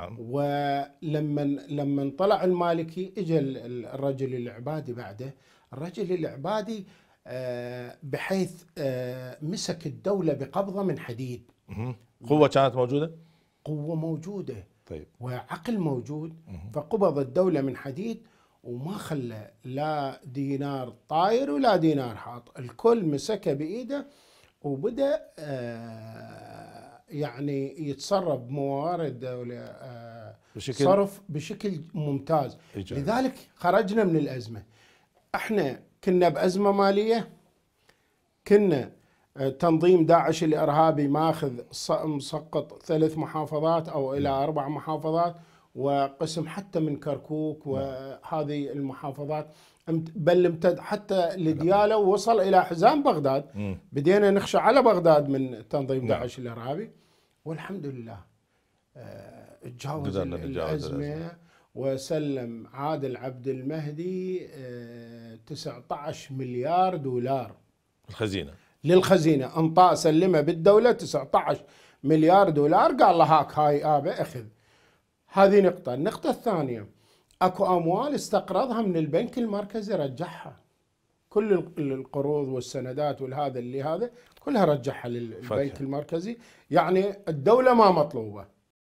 نعم ولما لما طلع المالكي اجى الرجل العبادي بعده الرجل العبادي آه، بحيث آه، مسك الدولة بقبضة من حديد قوة كانت موجودة؟ قوة موجودة طيب. وعقل موجود فقبض الدولة من حديد وما خلى لا دينار طاير ولا دينار حاط الكل مسكه بإيده وبدأ آه، يعني يتصرف موارد آه، بشكل صرف بشكل ممتاز إيجابي. لذلك خرجنا من الأزمة احنا كنا بأزمة مالية كنا آه، تنظيم داعش الإرهابي ماخذ مسقط ثلاث محافظات أو إلى نعم. أربع محافظات وقسم حتى من كركوك وهذه المحافظات بل امتد حتى لدياله ووصل الى حزام بغداد بدينا نخشى على بغداد من تنظيم نعم. داعش الارهابي والحمد لله آه، تجاوز الازمه وسلم عادل عبد المهدي 19 آه، مليار دولار الخزينه للخزينه انطاء سلمه بالدوله 19 مليار دولار قال له هاك هاي ابي اخذ هذه نقطة النقطة الثانية اكو اموال استقرضها من البنك المركزي رجعها كل القروض والسندات والهذا اللي هذا كلها رجعها للبنك فتح. المركزي يعني الدولة ما مطلوبة